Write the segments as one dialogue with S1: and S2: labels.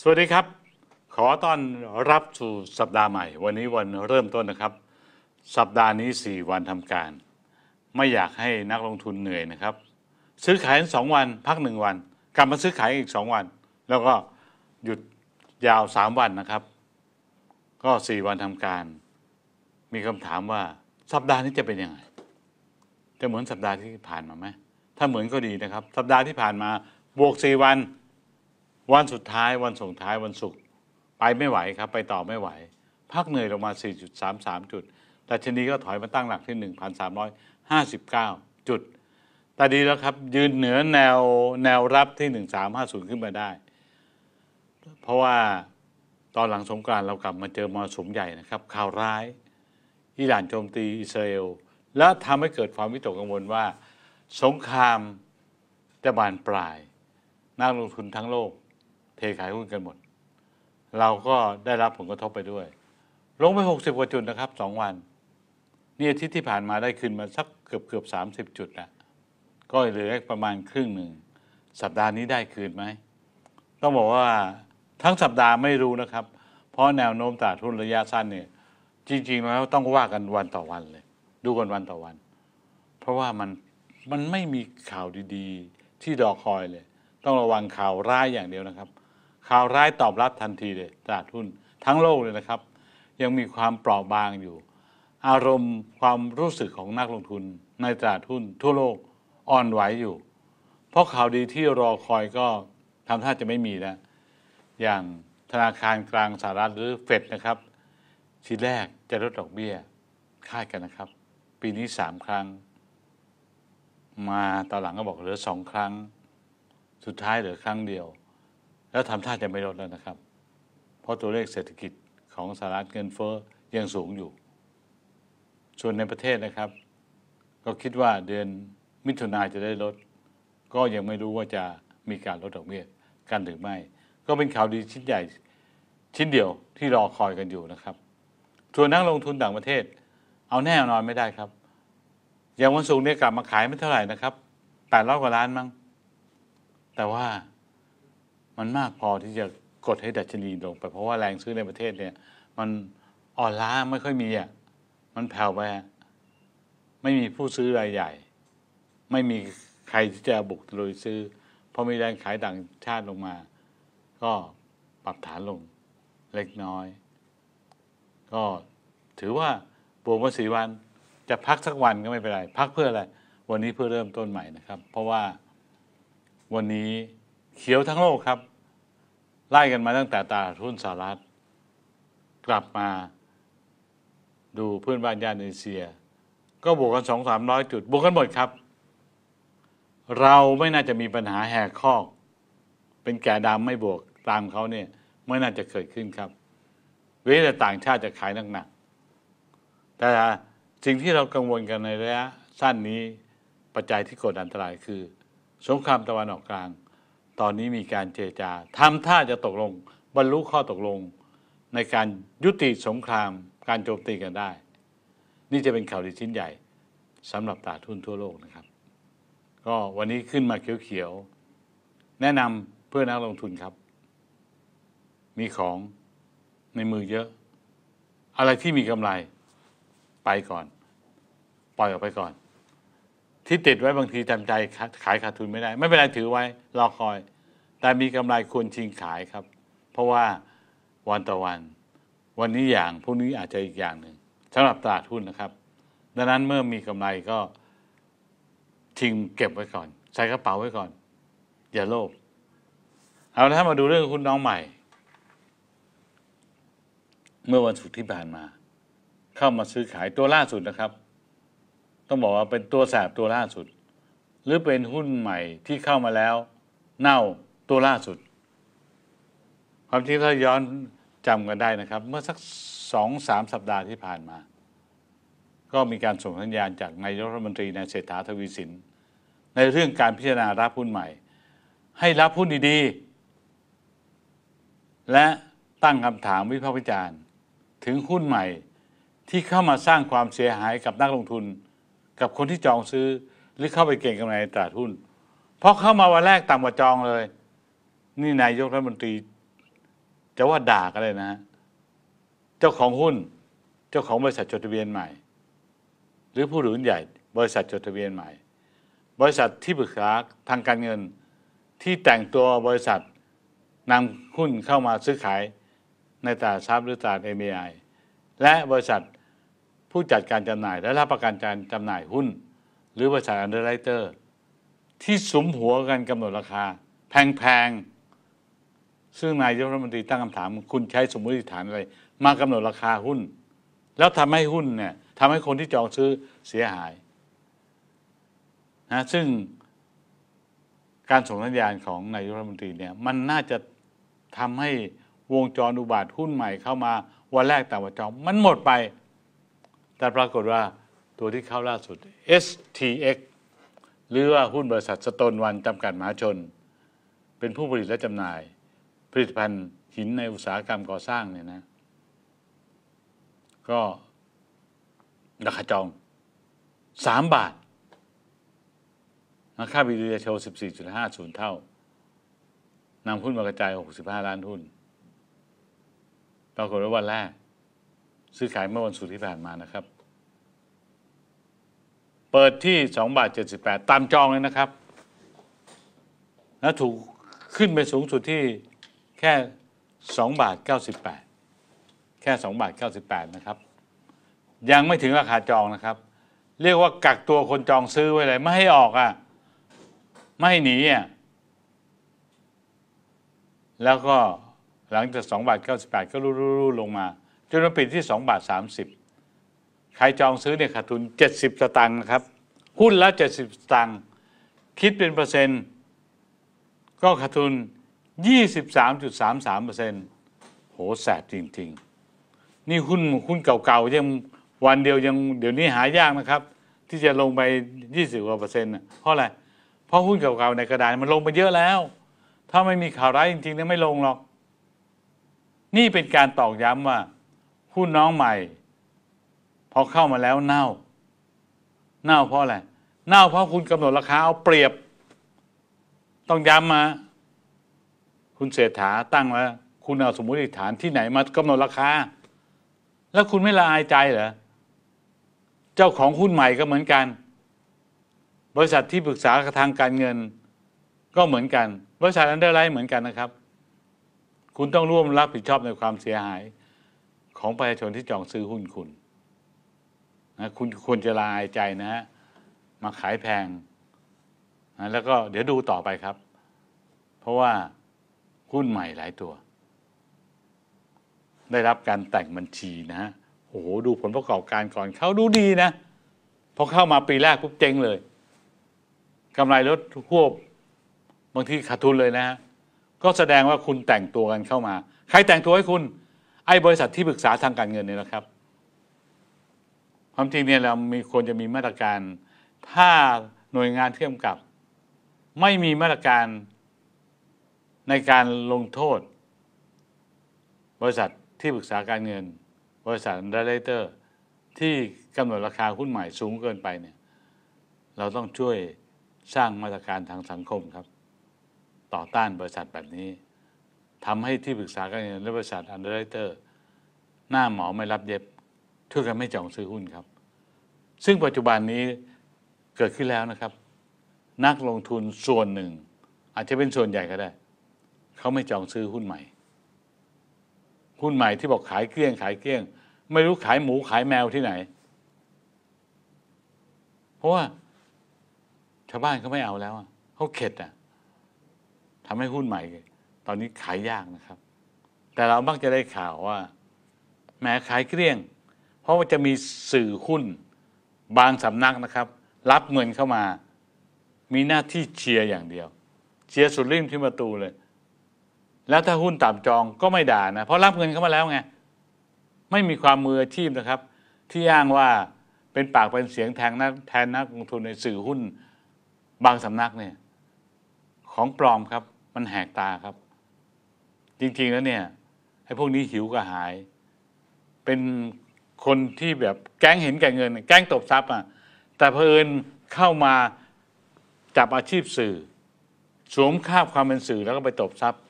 S1: สวัสดีครับ ขอต้อนรับสู่สัปดาห์ใหม่ วันนี้วันเริ่มต้นนะครับ สัปดาห์นี้4วันทำการ ไม่อยากให้นักลงทุนเหนื่อยนะครับ ซื้อขายสองวัน พักหนึ่งวัน กลับมาซื้อขายอีก2วัน แล้วก็หยุดยาว3วันนะครับ ก็4วันทำการ มีคำถามว่าสัปดาห์นี้จะเป็นยังไง จะเหมือนสัปดาห์ที่ผ่านมาไหม ถ้าเหมือนก็ดีนะครับ สัปดาห์ที่ผ่านมา บวก4วันวันสุดท้ายวันส่งท้ายวันศุกร์ไปไม่ไหวครับ ไปต่อไม่ไหว พักเหนื่อยลงมา 4.33 จุด แต่ชนีก็ถอยมาตั้งหลักที่ 1,359 จุด แต่ดีแล้วครับยืนเหนือแนว แนวรับที่ 1350 ขึ้นมาได้ เพราะว่า ตอนหลังสงกรานเรากลับมาเจอมอสุมใหญ่นะครับข่าวร้าย อิหร่านโจมตีอิสราเอลและทำให้เกิดความวิตกกังวลว่าสงครามจะบานปลายนักลงทุนทั้งโลกขายหุ้นกันหมด เราก็ได้รับผลกระทบไปด้วย ลงไป 60 กว่าจุดนะครับ 2 วัน นี่อาทิตย์ที่ผ่านมาได้ขึ้นมาสักเกือบเกือบสาจุดแล้วก็เหลือประมาณครึ่งหนึ่ง สัปดาห์นี้ได้คืนไหมต้องบอกว่าทั้งสัปดาห์ไม่รู้นะครับ เพราะแนวโน้มตลาดหุ้นระยะสั้นเนี่ย จริงๆแล้วต้องว่ากันวันต่อวันเลย ดูกันวันต่อวัน เพราะว่ามันมันไม่มีข่าวดีๆที่ดอคอยเลย ต้องระวังข่าวร้ายอย่างเดียวนะครับข่าวร้ายตอบรับทันทีเลยตลาดหุ้น ทั้งโลกเลยนะครับ ยังมีความเปราะบางอยู่ อารมณ์ความรู้สึกของนักลงทุนในตลาดหุ้น ทั่วโลก อ่อนไหวอยู่ เพราะข่าวดีที่รอคอยก็ทำท่าจะไม่มีนะอย่างธนาคารกลางสหรัฐหรือเฟดนะครับทีแรกจะลดดอกเบี้ยคาดกันนะครับ ปีนี้สามครั้ง มาตอนหลังก็บอกเหลือสองครั้ง สุดท้ายเหลือครั้งเดียวแล้วทำท่าจะไม่ลดแล้วนะครับ เพราะตัวเลขเศรษฐกิจของสหรัฐเงินเฟ้อยังสูงอยู่ ส่วนในประเทศนะครับ ก็คิดว่าเดือนมิถุนายนจะได้ลด ก็ยังไม่รู้ว่าจะมีการลดดอกเบี้ยกันหรือไม่ ก็เป็นข่าวดีชิ้นใหญ่ ชิ้นเดียวที่รอคอยกันอยู่นะครับส่วนนักลงทุนต่างประเทศ เอาแน่นอนไม่ได้ครับอย่างวันศุกร์นี้กลับมาขายไม่เท่าไหร่นะครับแปดร้อยกว่าล้านมั้ง แต่ว่ามันมากพอที่จะกดให้ดัชนีลงไป เพราะว่าแรงซื้อในประเทศเนี่ย มันอ่อนล้าไม่ค่อยมีอ่ะมันแผ่วไปไม่มีผู้ซื้อรายใหญ่ ไม่มีใครที่จะบุกตลุยซื้อพอมีแรงขายต่างชาติลงมา ก็ปรับฐานลง เล็กน้อย ก็ถือว่าบวกมาสี่วันจะพักสักวันก็ไม่เป็นไร พักเพื่ออะไร วันนี้เพื่อเริ่มต้นใหม่นะครับ เพราะว่าวันนี้เขียวทั้งโลกครับไล่กันมาตั้งแต่ตลาดหุ้นสหรัฐกลับมาดูเพื่อนบ้านยานเอเชีย ก็บวกกันสองสามร้อยจุด บวกกันหมดครับ เราไม่น่าจะมีปัญหาแหกข้อเป็นแก่ดำไม่บวกตามเขาเนี่ยไม่น่าจะเกิดขึ้นครับ เว้นแต่ต่างชาติจะขายหนักๆแต่ สิ่งที่เรากังวลกันในระยะสั้นนี้ปัจจัยที่กดอันตรายคือ สงครามตะวันออกกลางตอนนี้มีการเจรจาทำท่าจะตกลง บรรลุข้อตกลง ในการยุติสงคราม การโจมตีกันได้ นี่จะเป็นข่าวดีชิ้นใหญ่สำหรับตลาดทุนทั่วโลกนะครับ ก็วันนี้ขึ้นมาเขียวๆแนะนำเพื่อนักลงทุนครับ มีของในมือเยอะ อะไรที่มีกำไรไปก่อน ปล่อยออกไปก่อนที่ติดไว้บางทีจำใจขายขาดทุนไม่ได้ ไม่เป็นไรถือไว้ รอคอย แต่มีกำไรควรชิงขายครับ เพราะว่าวันต่อวันวันนี้อย่างพรุ่งนี้อาจจะอีกอย่างหนึ่งสำหรับตลาดหุ้นนะครับ ดังนั้นเมื่อมีกำไรก็ชิงเก็บไว้ก่อนใส่กระเป๋าไว้ก่อน อย่าโลภเอาแถ้ามาดูเรื่องคุณน้องใหม่ เมื่อวันศุกร์ที่ผ่านมา เข้ามาซื้อขายตัวล่าสุดนะครับต้องบอกว่าเป็นตัวแสบตัวล่าสุด หรือเป็นหุ้นใหม่ที่เข้ามาแล้วเน่าตัวล่าสุด ความจริงถ้าย้อนจำกันได้นะครับ เมื่อสักสองสามสัปดาห์ที่ผ่านมา ก็มีการส่งสัญญาณจากนายกรัฐมนตรีนายเศรษฐาทวีสิน ในเรื่องการพิจารณารับหุ้นใหม่ ให้รับหุ้นดีๆ และตั้งคำถามวิพากษ์วิจารณ์ถึงหุ้นใหม่ที่เข้ามาสร้างความเสียหายกับนักลงทุนกับคนที่จองซื้อหรือเข้าไปเก่งกำไรในตลาดหุ้น เพราะเข้ามาวันแรกต่ำกว่าจองเลย นี่นายกรัฐมนตรี จะว่าด่าก็เลยนะ เจ้าของหุ้น เจ้าของบริษัทจดทะเบียนใหม่ หรือผู้ถือหุ้นใหญ่บริษัทจดทะเบียนใหม่ บริษัทที่ปรึกษาทางการเงินที่แต่งตัวบริษัทนำหุ้นเข้ามาซื้อขายในตลาดทรัพย์หรือตลาดเมไอและบริษัทผู้จัดการจำหน่ายและรับประกันการจำหน่ายหุ้น หรือบริษัทอันเดอร์ไรเตอร์ที่สมหัวกันกำหนดราคา แพงๆ ซึ่งนายกรัฐมนตรีตั้งคำถามคุณใช้สมมติฐานอะไร มากำหนดราคาหุ้น แล้วทำให้หุ้นเนี่ยทำให้คนที่จองซื้อเสียหายนะซึ่งการส่งสัญญาณของนายกรัฐมนตรีเนี่ยมันน่าจะทำให้วงจรอุบาทหุ้นใหม่เข้ามาวันแรกแต่ว่าจองมันหมดไปแต่ปรากฏว่าตัวที่เข้าล่าสุด STX หรือว่าหุ้นบริษัทสโตนวัน จำกัดมหาชน เป็นผู้ผลิตและจำหน่าย ผลิตภัณฑ์หินในอุตสาหกรรมก่อสร้างเนี่ยนะ ก็ ราคาจองสามบาทค่าบิดีโชว์14.50 เท่านำหุ้นมากระจาย 65 ล้านหุ้นปรากฏว่าวันแรกซื้อขายเมื่อวันศุกร์ที่ผ่านมานะครับ เปิดที่สองบาทเจ็ดสิบแปดตามจองเลยนะครับแล้วถูกขึ้นไปสูงสุดที่แค่สองบาทเก้าสิบแปดแค่สองบาทเก้าสิบแปดนะครับ ยังไม่ถึงราคาจองนะครับ เรียกว่ากักตัวคนจองซื้อไว้เลยไม่ให้ออกอ่ะไม่ให้หนีอ่ะแล้วก็หลังจากสองบาทเก้าสิบแปดก็รูๆลงมาจนมาปิดที่สองบาทสสามิบใครจองซื้อเนี่ยขาดทุนเจ็ดสิบตางค์นะครับ หุ้นละเจ็ดสิบตางค์ คิดเป็นเปอร์เซ็นต์ก็ขาดทุนยี่สสสิบาามจุดมสามเปอร์เซ็นต์โห แสบจริง ๆ นี่หุ้นหุ้นเก่าๆยังวันเดียวยังเดี๋ยวนี้หายากนะครับ ที่จะลงไปยี่สิบกว่าเปอร์เซ็นต์เพราะอะไร เพราะหุ้นเก่า ๆ ในกระดานมันลงไปเยอะแล้ว ถ้าไม่มีข่าวร้ายจริงๆเนี่ยไม่ลงหรอก นี่เป็นการตอกย้ำว่าหุ้นน้องใหม่ พอเข้ามาแล้วเน่าเน่าเพราะอะไรเน่าเพราะคุณกำหนดราคาเอาเปรียบ ต้องย้ำมา คุณเศรษฐาตั้งแล้วคุณเอาสมมติฐานที่ไหนมากำหนดราคาแล้วคุณไม่ละอายใจเหรอเจ้าของหุ้นใหม่ก็เหมือนกัน บริษัทที่ปรึกษาทางการเงินก็เหมือนกันบริษัทอันเดอร์ไลท์เหมือนกันนะครับ คุณต้องร่วมรับผิดชอบในความเสียหายของประชาชนที่จองซื้อหุ้นคุณนะคุณควรจะลายใจนะมาขายแพงนะแล้วก็เดี๋ยวดูต่อไปครับ เพราะว่าหุ้นใหม่หลายตัว ได้รับการแต่งบัญชีนะฮะโอ้โหดูผลประกอบการก่อนเขาดูดีนะพอเข้ามาปีแรกปุ๊บเจ๊งเลยกำไรลดหวบบางทีขาดทุนเลยนะฮะก็แสดงว่าคุณแต่งตัวกันเข้ามา ใครแต่งตัวให้คุณไอ้บริษัทที่ปรึกษาทางการเงินเนี่ยนะครับ ความจริงเนี่ยเรามีควรจะมีมาตรการถ้าหน่วยงานที่กมกับ ไม่มีมาตรการในการลงโทษ บริษัทที่ปรึกษาการเงิน บริษัทดเลเตอร์ ที่กำหนดราคาหุ้นใหม่สูงเกินไปเนี่ย เราต้องช่วยสร้างมาตรการทางสังคมครับ ต่อต้านบริษัทแบบนี้ทำให้ที่ปรึกษาการเงินและบริษัทอันเดอร์ไรเตอร์หน้าหมอไม่รับเย็บช่วยกันไม่จองซื้อหุ้นครับ ซึ่งปัจจุบันนี้เกิดขึ้นแล้วนะครับ นักลงทุนส่วนหนึ่ง อาจจะเป็นส่วนใหญ่ก็ได้ เขาไม่จองซื้อหุ้นใหม่ หุ้นใหม่ที่บอกขายเกลี้ยง ขายเกลี้ยง ไม่รู้ขายหมูขายแมวที่ไหน เพราะว่าชาวบ้านเขาไม่เอาแล้วเขาเข็ดอ่ะทำให้หุ้นใหม่ตอนนี้ขายยากนะครับ แต่เรามักจะได้ข่าวว่า แม้ขายเกลี้ยง เพราะว่าจะมีสื่อหุ้น บางสำนักนะครับ รับเงินเข้ามา มีหน้าที่เชียร์อย่างเดียว เชียร์สุดริมที่ประตูเลย แล้วถ้าหุ้นต่ำจองก็ไม่ด่านะ เพราะรับเงินเข้ามาแล้วไงไม่มีความมืออาชีพนะครับ ที่อ้างว่าเป็นปากเป็นเสียงแทนนักแทนนักลงทุนในสื่อหุ้น บางสำนักเนี่ย ของปลอมครับ มันแหกตาครับจริงๆแล้วเนี่ยให้พวกนี้หิวกระหาย เป็นคนที่แบบแก้งเห็นแก่เงิน แก้งตบทรัพย์อ่ะแต่เพอเอินเข้ามาจับอาชีพสื่อสวมคาบความเป็นสื่อแล้วก็ไปตบทรัพย์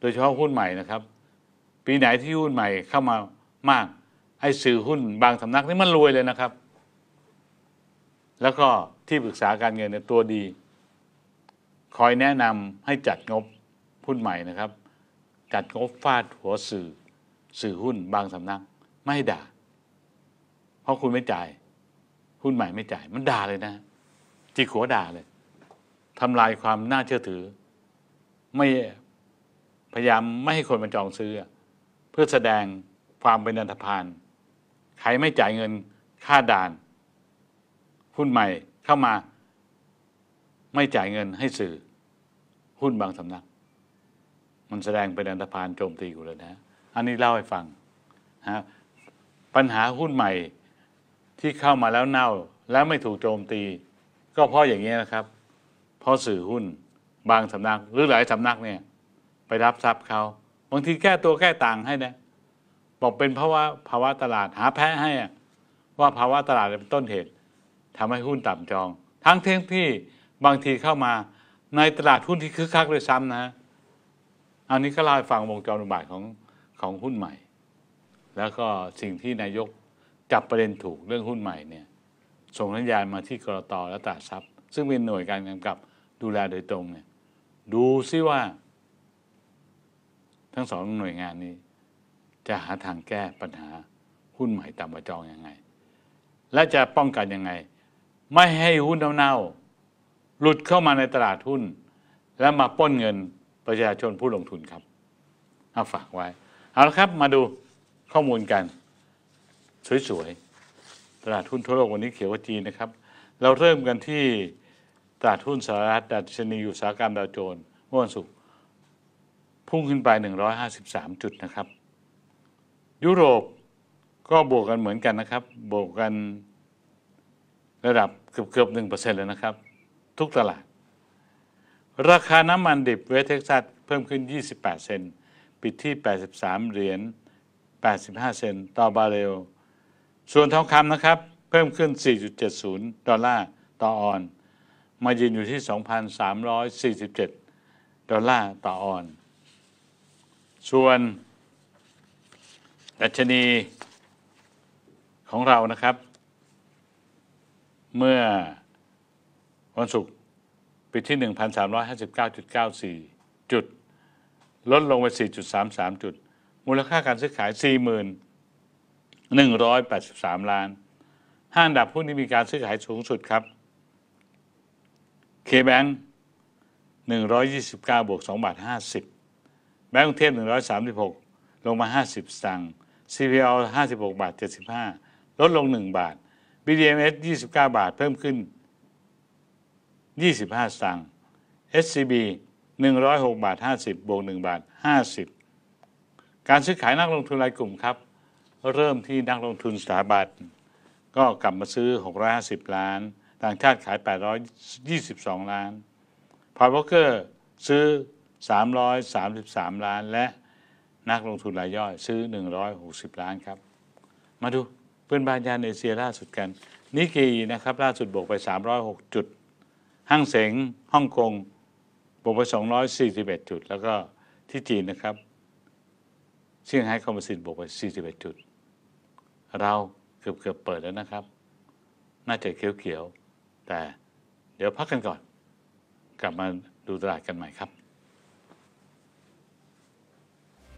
S1: โดยเฉพาะหุ้นใหม่นะครับ ปีไหนที่หุ้นใหม่ เข้ามามากไอ้สื่อหุ้นบางสำนักนี่มันรวยเลยนะครับ แล้วก็ที่ปรึกษาการเงินเนี่ยตัวดี คอยแนะนำให้จัดงบหุ้นใหม่นะครับจัดงบฟาดหัวสื่อสื่อหุ้นบางสำนัก ไม่ด่า เพราะคุณไม่จ่าย หุ้นใหม่ไม่จ่ายมันด่าเลยนะจีขัวด่าเลยทำลายความน่าเชื่อถือ ไม่พยายามไม่ให้คนมาจองซื้อ เพื่อแสดงความเป็นอันธพาลใครไม่จ่ายเงิน ค่าด่าน หุ้นใหม่เข้ามา ไม่จ่ายเงินให้สื่อหุ้นบางสำนักมันแสดงเป็นอันธพาลโจมตีกูเลยนะ อันนี้เล่าให้ฟังนะปัญหาหุ้นใหม่ที่เข้ามาแล้วเน่า แล้วไม่ถูกโจมตี ก็เพราะอย่างนี้นะครับ เพราะสื่อหุ้นบางสำนักหรือหลายสำนักเนี่ย ไปรับทรัพย์เขา บางทีแก้ตัวแก้ต่างให้นะ บอกเป็นเพราะว่าภาวะตลาดหาแพ้ให้ว่าภาวะตลาดเป็นต้นเหตุ ทำให้หุ้นต่ำจอง ทั้งเท่งที่บางทีเข้ามาในตลาดหุ้นที่คึกคักเลยซ้ำนะอันนี้ก็เล่ายฟังวงจรอุบาทของของหุ้นใหม่ แล้วก็สิ่งที่นายกจับประเด็นถูกเรื่องหุ้นใหม่เนี่ย ส่งสัญญาณมาที่กรตและตลาดทรัพย์ ซึ่งเป็นหน่วยการกำกับ ดูแลโดยตรงเนี่ยดูซิว่า ทั้งสองหน่วยงานนี้ จะหาทางแก้ปัญหาหุ้นใหม่ตามประจองยังไง และจะป้องกันยังไง ไม่ให้หุ้นเน่าหลุดเข้ามาในตลาดหุ้น และมาป้นเงินประชาชนผู้ลงทุนครับเอาฝากไว้ เอาละครับมาดูข้อมูลกัน สวยๆ ตลาดหุ้นทั่วโลกวันนี้เขียวว่าจีนนะครับ เราเริ่มกันที่ตลาดหุ้นสหรัฐดัชนีอุตสาหกรรมดาวโจนส์เมื่อวันศุกร์พุ่งขึ้นไป 153 จุดนะครับ ยุโรปก็บวกกันเหมือนกันนะครับ บวกกันระดับเกือบเกือบหนึ่งเปอร์เซ็นต์เลยนะครับ ทุกตลาดราคาน้ำมันดิบเวสเท็กซัสเพิ่มขึ้น 28 เซน ปิดที่ 83 เหรียญ 85 เซนต์ ต่อบาร์เรล ส่วนทองคำนะครับ เพิ่มขึ้น 4.70 ดอลลาร์ต่อออน มายืนอยู่ที่ 2,347 ดอลลาร์ต่อออนส่วนดัชนีของเรานะครับ เมื่อวันศุกร์ปิดที่ 1,359.94 จุด ลดลงไป 4.33 จุด มูลค่าการซื้อขาย4,183 0ล้าน ห้างดับหุ้นที่มีการซื้อขายสูงสุดครับ KBank 129บวก2บาท50แบงก์กรุงเทพ136 ลงมา 50สตังค์ CPL 56บาท75 ลดลง 1 บาท BDMs 29 บาทเพิ่มขึ้น25สตางค์ SCB 106บาท 50บวก1บาท 50 การซื้อขายนักลงทุนรายกลุ่มครับ เริ่มที่นักลงทุนสถาบันก็กลับมาซื้อ 650 ล้าน ต่างชาติขาย 822 ล้านพาวเวอร์เกอร์ซื้อ 333 ล้านและนักลงทุนรายย่อยซื้อ 160 ล้านครับ มาดู เพื่อนบ้านยานเอเชียล่าสุดกันนิกเกอีนะครับล่าสุดบวกไป 306 จุดห้างเสงฮ่องกงบวกไป241จุด แล้วก็ที่จีนนะครับเชี่ยงไฮ้คอมมิวสิตบวกไป41จุด เรา เกือบเกือบเปิดแล้วนะครับ น่าจะเขียวๆแต่เดี๋ยวพักกันก่อนกลับมาดูตลาดกันใหม่ครับ